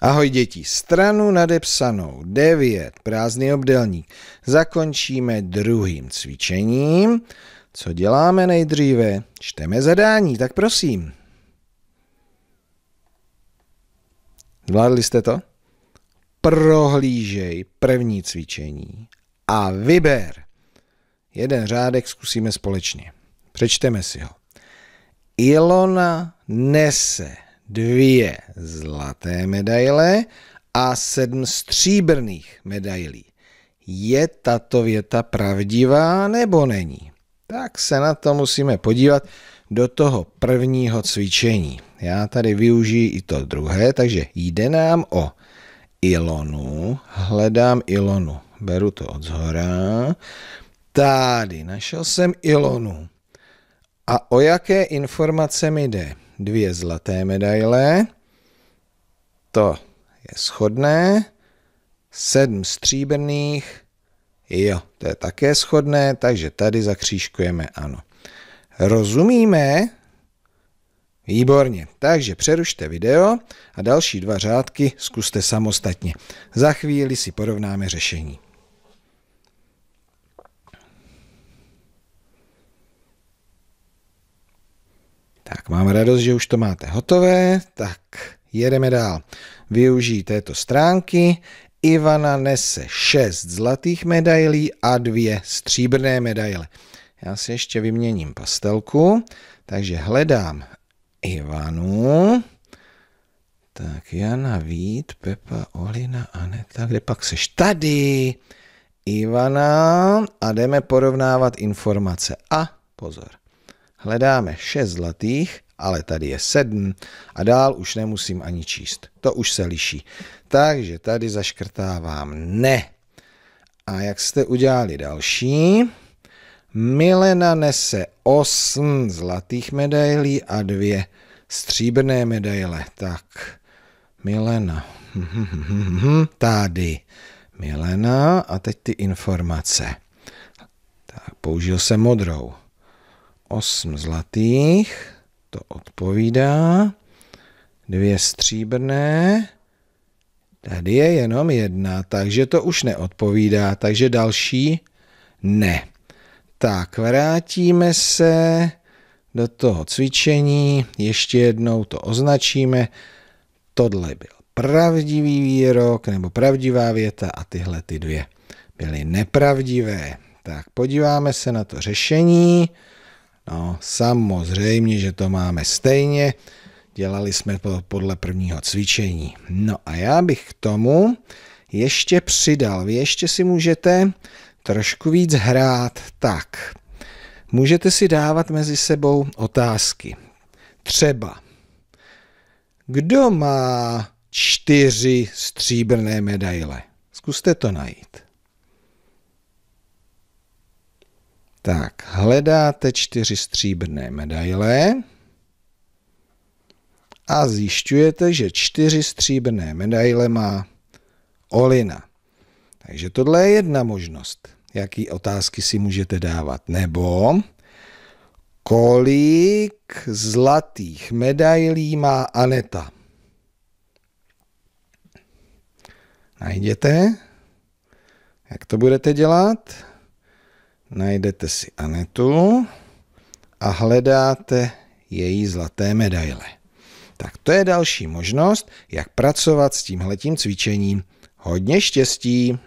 Ahoj děti, stranu nadepsanou 9, prázdný obdelník, zakončíme druhým cvičením. Co děláme nejdříve? Čteme zadání, tak prosím. Zvládli jste to? Prohlížej první cvičení a vyber. Jeden řádek zkusíme společně. Přečteme si ho. Ilona nese dvě zlaté medaile a sedm stříbrných medailí. Je tato věta pravdivá nebo není? Tak se na to musíme podívat do toho prvního cvičení. Já tady využiji i to druhé, takže jde nám o Ilonu. Hledám Ilonu. Beru to od zhora. Tady našel jsem Ilonu. A o jaké informace mi jde? Dvě zlaté medaile, to je schodné, sedm stříbrných, jo, to je také schodné, takže tady zakřížkujeme ano. Rozumíme? Výborně, takže přerušte video a další dva řádky zkuste samostatně. Za chvíli si porovnáme řešení. mám radost, že už to máte hotové, tak jedeme dál. Využij této stránky. Ivana nese 6 zlatých medailí a dvě stříbrné medaile. Já si ještě vyměním pastelku, takže hledám Ivanu. Tak Jana, Vít, Pepa, Olina, Aneta, kde pak seš? Tady! Ivana a jdeme porovnávat informace. A pozor, hledáme 6 zlatých, ale tady je 7 a dál už nemusím ani číst. To už se liší. Takže tady zaškrtávám ne. A jak jste udělali další? Milena nese 8 zlatých medailí a dvě stříbrné medaile. Tak, Milena. Tady. Milena a teď ty informace. Tak, použil jsem modrou. 8 zlatých, to odpovídá. Dvě stříbrné, tady je jenom jedna, takže to už neodpovídá, takže další ne. Tak, vrátíme se do toho cvičení, ještě jednou to označíme. Tohle byl pravdivý výrok nebo pravdivá věta a tyhle ty dvě byly nepravdivé. Tak podíváme se na to řešení. No, samozřejmě, že to máme stejně. Dělali jsme to podle prvního cvičení. No a já bych k tomu ještě přidal. Vy ještě si můžete trošku víc hrát tak. Můžete si dávat mezi sebou otázky. Třeba, kdo má čtyři stříbrné medaile? Zkuste to najít. Tak, hledáte čtyři stříbrné medaile a zjišťujete, že čtyři stříbrné medaile má Olina. Takže tohle je jedna možnost, jaký otázky si můžete dávat. Nebo kolik zlatých medailí má Aneta? Najděte. Jak to budete dělat? najdete si Anetu a hledáte její zlaté medaile. Tak to je další možnost, jak pracovat s tímhletím cvičením. Hodně štěstí!